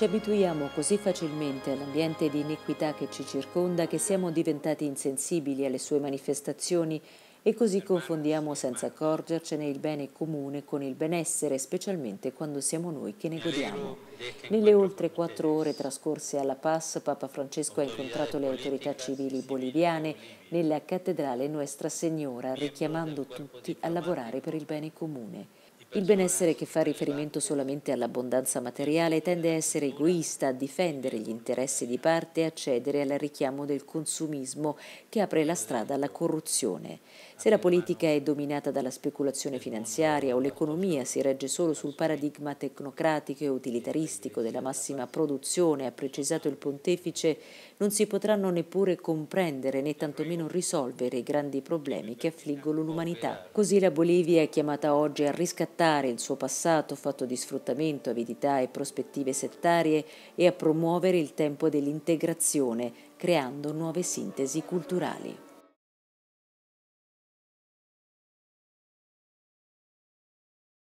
Ci abituiamo così facilmente all'ambiente di iniquità che ci circonda che siamo diventati insensibili alle sue manifestazioni e così confondiamo senza accorgercene il bene comune con il benessere, specialmente quando siamo noi che ne godiamo. Nelle oltre quattro ore trascorse alla Paz, Papa Francesco ha incontrato le autorità civili boliviane nella cattedrale Nuestra Signora, richiamando tutti a lavorare per il bene comune. Il benessere che fa riferimento solamente all'abbondanza materiale tende a essere egoista, a difendere gli interessi di parte e a cedere al richiamo del consumismo che apre la strada alla corruzione. Se la politica è dominata dalla speculazione finanziaria o l'economia si regge solo sul paradigma tecnocratico e utilitaristico della massima produzione, ha precisato il pontefice, non si potranno neppure comprendere né tantomeno risolvere i grandi problemi che affliggono l'umanità. Così la Bolivia è chiamata oggi a riscattare riportare il suo passato fatto di sfruttamento, avidità e prospettive settarie e a promuovere il tempo dell'integrazione, creando nuove sintesi culturali.